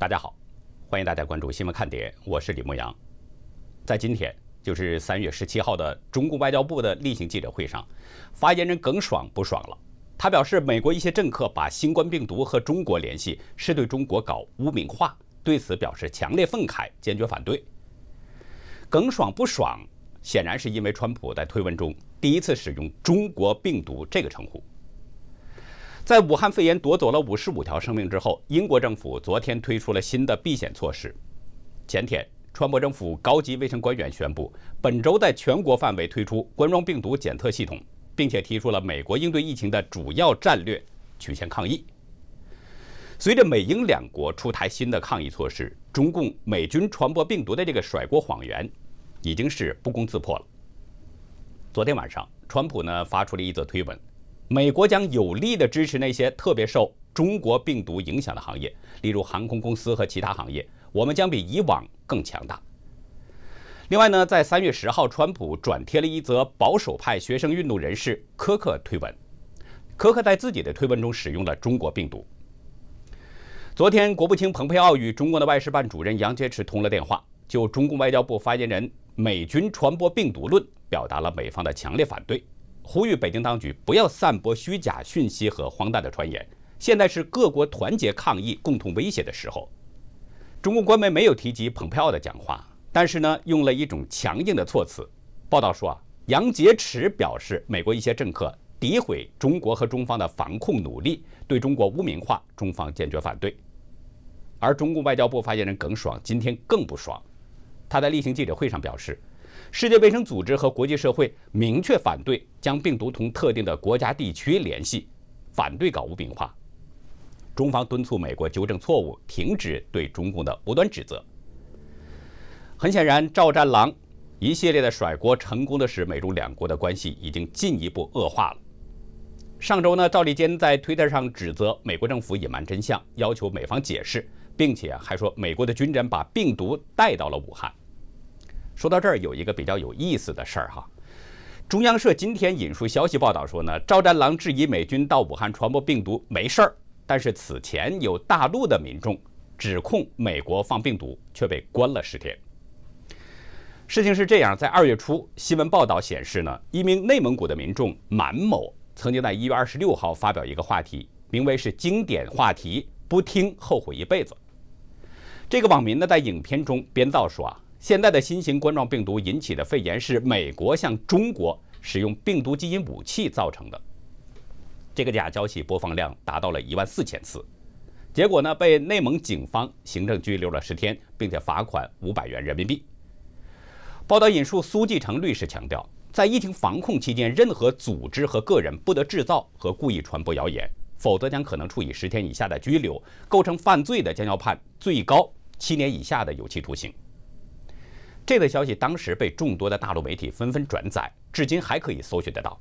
大家好，欢迎大家关注新闻看点，我是李牧阳。在今天，就是三月十七号的中共外交部的例行记者会上，发言人耿爽不爽了。他表示，美国一些政客把新冠病毒和中国联系，是对中国搞污名化，对此表示强烈愤慨，坚决反对。耿爽不爽，显然是因为川普在推文中第一次使用“中国病毒”这个称呼。在武汉肺炎夺走了五十五条生命之后，英国政府昨天推出了新的避险措施。前天，川普政府高级卫生官员宣布，本周在全国范围推出冠状病毒检测系统，并且提出了美国应对疫情的主要战略——曲线抗议。随着美英两国出台新的抗疫措施，中共美军传播病毒的这个甩锅谎言，已经是不攻自破了。昨天晚上，川普呢发出了一则推文。美国将有力地支持那些特别受中国病毒影响的行业，例如航空公司和其他行业。我们将比以往更强大。另外呢，在三月十号，川普转贴了一则保守派学生运动人士科克推文，科克在自己的推文中使用了“中国病毒”。昨天，国务卿蓬佩奥与中共的外事办主任杨洁篪通了电话，就中共外交部发言人美军传播病毒论表达了美方的强烈反对。呼吁北京当局不要散播虚假讯息和荒诞的传言。现在是各国团结抗疫、共同威胁的时候。中共官媒没有提及蓬佩奥的讲话，但是呢，用了一种强硬的措辞。报道说啊，杨洁篪表示，美国一些政客诋毁中国和中方的防控努力，对中国污名化，中方坚决反对。而中共外交部发言人耿爽今天更不爽，他在例行记者会上表示。世界卫生组织和国际社会明确反对将病毒同特定的国家地区联系，反对搞污名化。中方敦促美国纠正错误，停止对中共的无端指责。很显然，赵战狼一系列的甩锅，成功的使美中两国的关系已经进一步恶化了。上周呢，赵立坚在推特上指责美国政府隐瞒真相，要求美方解释，并且还说美国的军人把病毒带到了武汉。说到这儿，有一个比较有意思的事儿哈。中央社今天引述消息报道说呢，赵占狼质疑美军到武汉传播病毒没事儿，但是此前有大陆的民众指控美国放病毒，却被关了十天。事情是这样，在二月初，新闻报道显示呢，一名内蒙古的民众满某曾经在一月二十六号发表一个话题，名为是“经典话题，不听后悔一辈子”。这个网民呢，在影片中编造说啊。现在的新型冠状病毒引起的肺炎是美国向中国使用病毒基因武器造成的。这个假消息播放量达到了一万四千次，结果呢被内蒙警方行政拘留了十天，并且罚款五百元人民币。报道引述苏继成律师强调，在疫情防控期间，任何组织和个人不得制造和故意传播谣言，否则将可能处以十天以下的拘留，构成犯罪的将要判最高七年以下的有期徒刑。这个消息当时被众多的大陆媒体纷纷转载，至今还可以搜寻得到。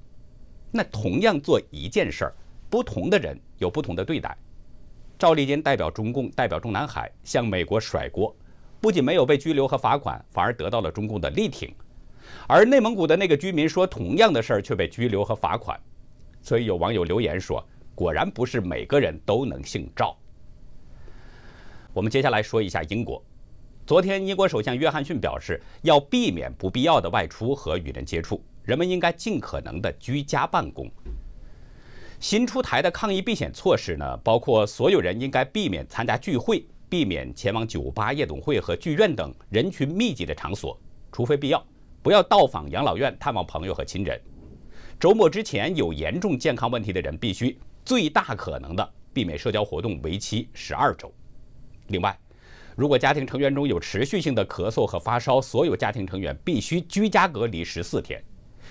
那同样做一件事儿，不同的人有不同的对待。赵立坚代表中共，代表中南海向美国甩锅，不仅没有被拘留和罚款，反而得到了中共的力挺。而内蒙古的那个居民说同样的事儿却被拘留和罚款，所以有网友留言说：“果然不是每个人都能姓赵。”我们接下来说一下英国。昨天，英国首相约翰逊表示，要避免不必要的外出和与人接触，人们应该尽可能的居家办公。新出台的抗疫避险措施呢，包括所有人应该避免参加聚会，避免前往酒吧、夜总会和剧院等人群密集的场所，除非必要，不要到访养老院探望朋友和亲人。周末之前，有严重健康问题的人必须最大可能的避免社交活动，为期十二周。另外，如果家庭成员中有持续性的咳嗽和发烧，所有家庭成员必须居家隔离十四天。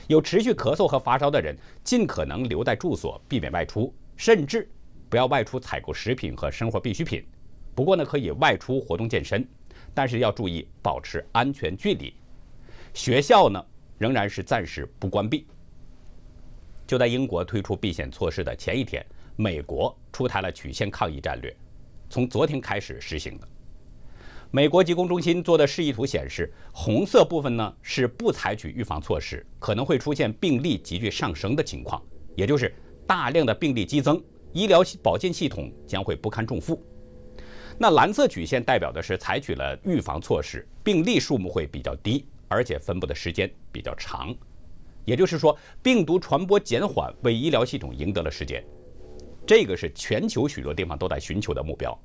有持续咳嗽和发烧的人尽可能留在住所，避免外出，甚至不要外出采购食品和生活必需品。不过呢，可以外出活动健身，但是要注意保持安全距离。学校呢仍然是暂时不关闭。就在英国推出避险措施的前一天，美国出台了曲线抗疫战略，从昨天开始实行的。美国疾控中心做的示意图显示，红色部分呢是不采取预防措施，可能会出现病例急剧上升的情况，也就是大量的病例激增，医疗保健系统将会不堪重负。那蓝色曲线代表的是采取了预防措施，病例数目会比较低，而且分布的时间比较长，也就是说病毒传播减缓，为医疗系统赢得了时间。这个是全球许多地方都在寻求的目标。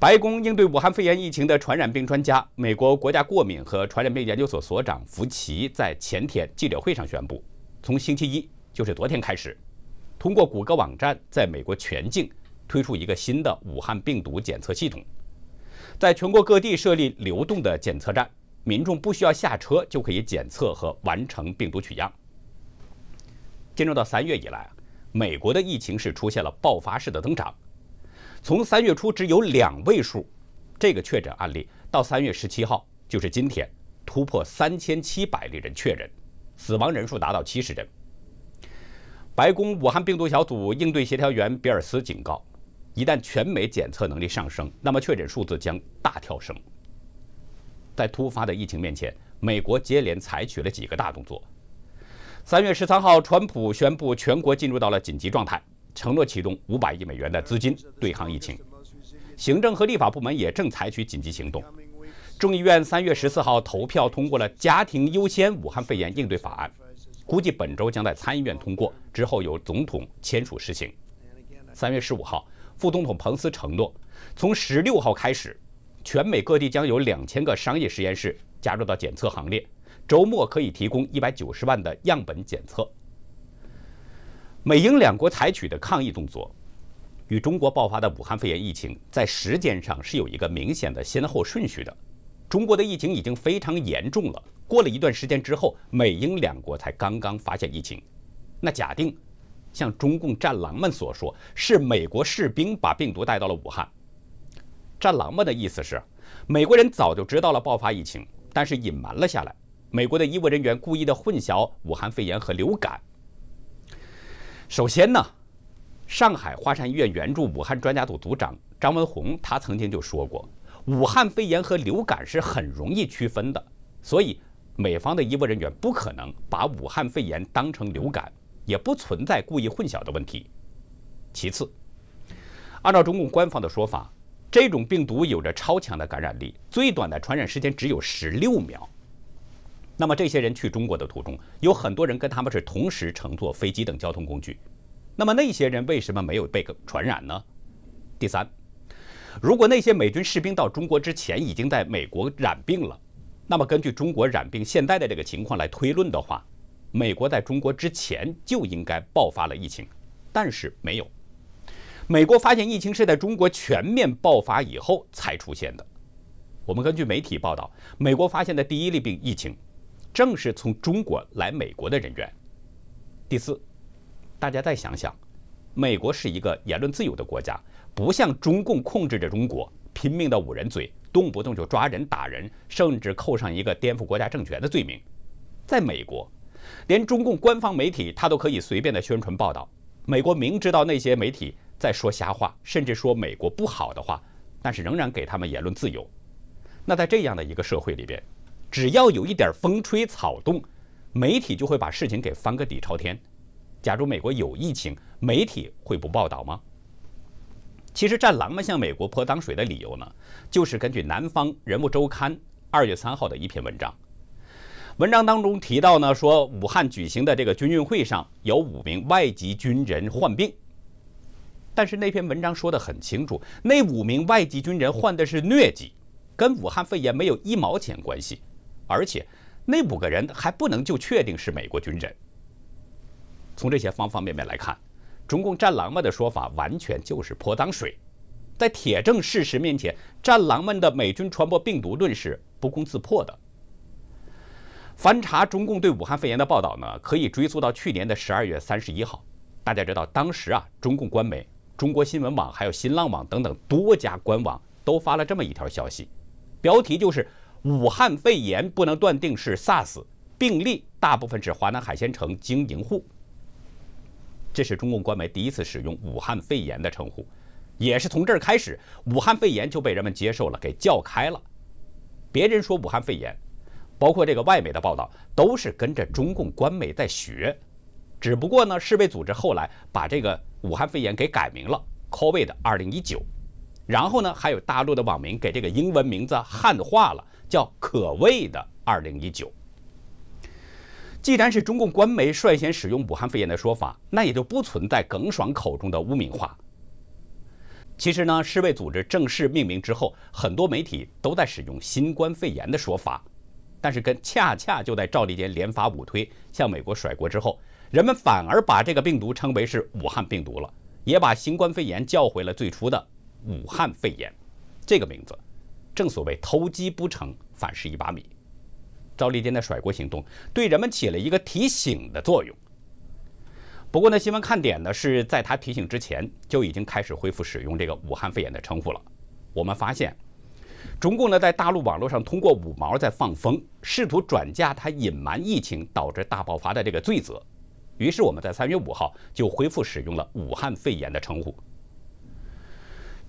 白宫应对武汉肺炎疫情的传染病专家、美国国家过敏和传染病研究所所长福奇在前天记者会上宣布，从星期一，就是昨天开始，通过谷歌网站，在美国全境推出一个新的武汉病毒检测系统，在全国各地设立流动的检测站，民众不需要下车就可以检测和完成病毒取样。进入到三月以来，美国的疫情是出现了爆发式的增长。从三月初只有两位数，这个确诊案例到三月十七号，就是今天，突破三千七百例人确诊，死亡人数达到七十人。白宫武汉病毒小组应对协调员比尔斯警告，一旦全美检测能力上升，那么确诊数字将大跳升。在突发的疫情面前，美国接连采取了几个大动作。三月十三号，川普宣布全国进入到了紧急状态。承诺启动五百亿美元的资金对抗疫情，行政和立法部门也正采取紧急行动。众议院三月十四号投票通过了《家庭优先武汉肺炎应对法案》，估计本周将在参议院通过，之后由总统签署施行。三月十五号，副总统彭斯承诺，从十六号开始，全美各地将有两千个商业实验室加入到检测行列，周末可以提供一百九十万的样本检测。美英两国采取的抗疫动作，与中国爆发的武汉肺炎疫情在时间上是有一个明显的先后顺序的。中国的疫情已经非常严重了，过了一段时间之后，美英两国才刚刚发现疫情。那假定，像中共战狼们所说，是美国士兵把病毒带到了武汉。战狼们的意思是，美国人早就知道了爆发疫情，但是隐瞒了下来。美国的医务人员故意的混淆武汉肺炎和流感。首先呢，上海华山医院援助武汉专家组组长张文宏他曾经就说过，武汉肺炎和流感是很容易区分的，所以美方的医务人员不可能把武汉肺炎当成流感，也不存在故意混淆的问题。其次，按照中共官方的说法，这种病毒有着超强的感染力，最短的传染时间只有十六秒。那么这些人去中国的途中，有很多人跟他们是同时乘坐飞机等交通工具。那么那些人为什么没有被感染呢？第三，如果那些美军士兵到中国之前已经在美国染病了，那么根据中国染病现在的这个情况来推论的话，美国在中国之前就应该爆发了疫情，但是没有。美国发现疫情是在中国全面爆发以后才出现的。我们根据媒体报道，美国发现的第一例病疫情。正是从中国来美国的人员。第四，大家再想想，美国是一个言论自由的国家，不像中共控制着中国，拼命的捂人嘴，动不动就抓人打人，甚至扣上一个颠覆国家政权的罪名。在美国，连中共官方媒体他都可以随便的宣传报道。美国明知道那些媒体在说瞎话，甚至说美国不好的话，但是仍然给他们言论自由。那在这样的一个社会里边。只要有一点风吹草动，媒体就会把事情给翻个底朝天。假如美国有疫情，媒体会不报道吗？其实，战狼们向美国泼脏水的理由呢，就是根据《南方人物周刊》二月三号的一篇文章。文章当中提到呢，说武汉举行的这个军运会上有五名外籍军人患病，但是那篇文章说的很清楚，那五名外籍军人患的是疟疾，跟武汉肺炎没有一毛钱关系。而且那五个人还不能就确定是美国军人。从这些方方面面来看，中共战狼们的说法完全就是泼脏水。在铁证事实面前，战狼们的美军传播病毒论是不攻自破的。翻查中共对武汉肺炎的报道呢，可以追溯到去年的十二月三十一号。大家知道，当时啊，中共官媒中国新闻网还有新浪网等等多家官网都发了这么一条消息，标题就是。武汉肺炎不能断定是 SARS 病例，大部分是华南海鲜城经营户。这是中共官媒第一次使用“武汉肺炎”的称呼，也是从这儿开始，武汉肺炎就被人们接受了，给叫开了。别人说武汉肺炎，包括这个外媒的报道，都是跟着中共官媒在学。只不过呢，世卫组织后来把这个武汉肺炎给改名了，COVID 二零一九。然后呢，还有大陆的网民给这个英文名字汉化了。叫可畏的二零一九。既然是中共官媒率先使用武汉肺炎的说法，那也就不存在耿爽口中的污名化。其实呢，世卫组织正式命名之后，很多媒体都在使用新冠肺炎的说法，但是跟恰恰就在赵立坚连发五推向美国甩锅之后，人们反而把这个病毒称为是武汉病毒了，也把新冠肺炎叫回了最初的武汉肺炎这个名字。正所谓偷鸡不成反蚀一把米，赵立坚的甩锅行动对人们起了一个提醒的作用。不过呢，新闻看点呢是在他提醒之前就已经开始恢复使用这个“武汉肺炎”的称呼了。我们发现，中共呢在大陆网络上通过五毛在放风，试图转嫁他隐瞒疫情导致大爆发的这个罪责。于是我们在三月五号就恢复使用了“武汉肺炎”的称呼。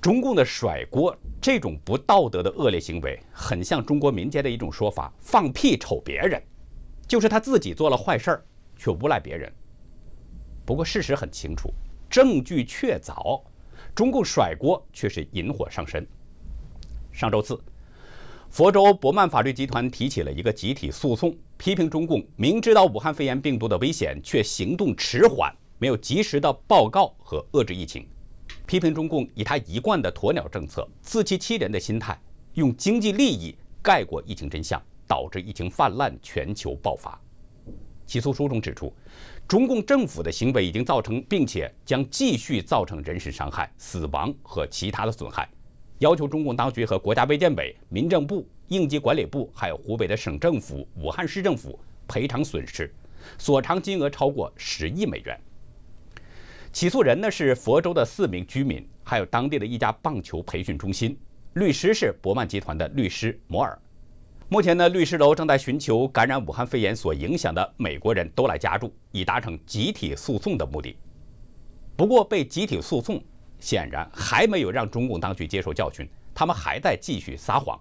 中共的甩锅这种不道德的恶劣行为，很像中国民间的一种说法“放屁丑别人”，就是他自己做了坏事儿，却诬赖别人。不过事实很清楚，证据确凿，中共甩锅却是引火上身。上周四，佛州伯曼法律集团提起了一个集体诉讼，批评中共明知道武汉肺炎病毒的危险，却行动迟缓，没有及时的报告和遏制疫情。批评中共以他一贯的鸵鸟政策、自欺欺人的心态，用经济利益盖过疫情真相，导致疫情泛滥、全球爆发。起诉书中指出，中共政府的行为已经造成，并且将继续造成人身伤害、死亡和其他的损害，要求中共当局和国家卫健委、民政部、应急管理部，还有湖北的省政府、武汉市政府赔偿损失，所偿金额超过十亿美元。起诉人呢是佛州的四名居民，还有当地的一家棒球培训中心。律师是伯曼集团的律师摩尔。目前呢，律师楼正在寻求感染武汉肺炎所影响的美国人都来加入，以达成集体诉讼的目的。不过，被集体诉讼显然还没有让中共当局接受教训，他们还在继续撒谎。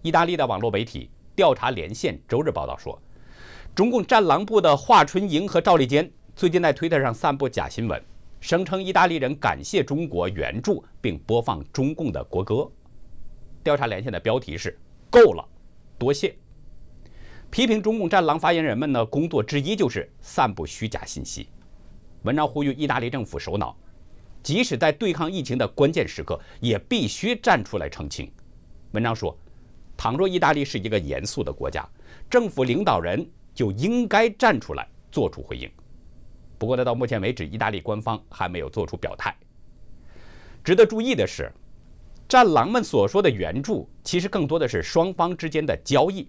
意大利的网络媒体调查连线周日报道说，中共战狼部的华春莹和赵立坚。最近在推特上散布假新闻，声称意大利人感谢中国援助，并播放中共的国歌。调查连线的标题是“够了，多谢”。批评中共“战狼”发言人们的，工作之一就是散布虚假信息。文章呼吁意大利政府首脑，即使在对抗疫情的关键时刻，也必须站出来澄清。文章说：“倘若意大利是一个严肃的国家，政府领导人就应该站出来做出回应。”不过呢，到目前为止，意大利官方还没有做出表态。值得注意的是，战狼们所说的援助，其实更多的是双方之间的交易。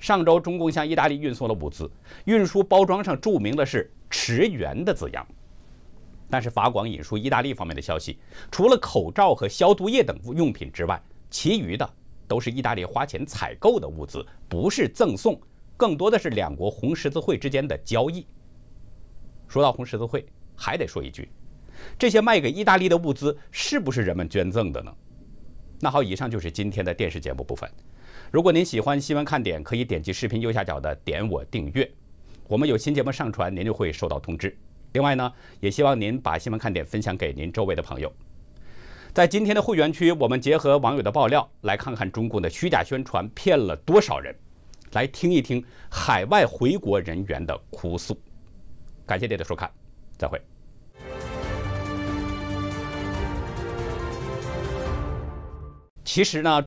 上周，中共向意大利运送了物资，运输包装上注明的是“驰援”的字样。但是法广引述意大利方面的消息，除了口罩和消毒液等物品之外，其余的都是意大利花钱采购的物资，不是赠送，更多的是两国红十字会之间的交易。说到红十字会，还得说一句，这些卖给意大利的物资是不是人们捐赠的呢？那好，以上就是今天的电视节目部分。如果您喜欢新闻看点，可以点击视频右下角的“点我订阅”，我们有新节目上传，您就会收到通知。另外呢，也希望您把新闻看点分享给您周围的朋友。在今天的会员区，我们结合网友的爆料，来看看中共的虚假宣传骗了多少人，来听一听海外回国人员的哭诉。感谢您的收看，再会。其实呢。